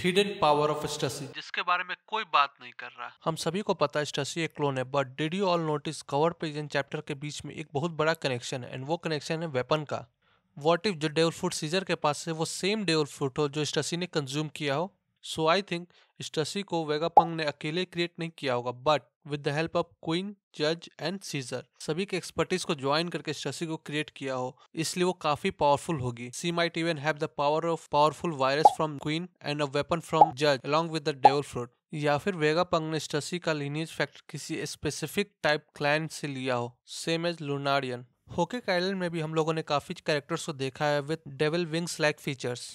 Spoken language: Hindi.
हिडन पावर ऑफ स्टसी जिसके बारे में कोई बात नहीं कर रहा हम सभी को पता है स्टसी एक क्लोन है but did you all notice cover page and chapter के बीच में एक बहुत बड़ा कनेक्शन है एंड वो कनेक्शन है वेपन का वॉट इफ जो डेवल फ्रूट सीजर के पास है वो सेम डेवल फ्रूट हो जो स्टसी ने कंज्यूम किया हो सो आई थिंक स्टसी को वेगापंग ने अकेले क्रिएट नहीं किया होगा but with the help of Queen जज एंड सीजर सभी के एक्सपर्टीज को ज्वाइन करके स्टसी को क्रिएट किया हो इसलिए वो काफी पावरफुल होगी she might even have the power of powerful virus from Queen and a weapon from जज along with the devil fruit या फिर वेगा पंग ने स्टसी का लिनियज फैक्टर किसी स्पेसिफिक टाइप क्लाइंट से लिया हो सेम एज लुनारियन होके आइलैंड में भी हम लोगों ने काफी कैरेक्टर्स को देखा है with devil wings like features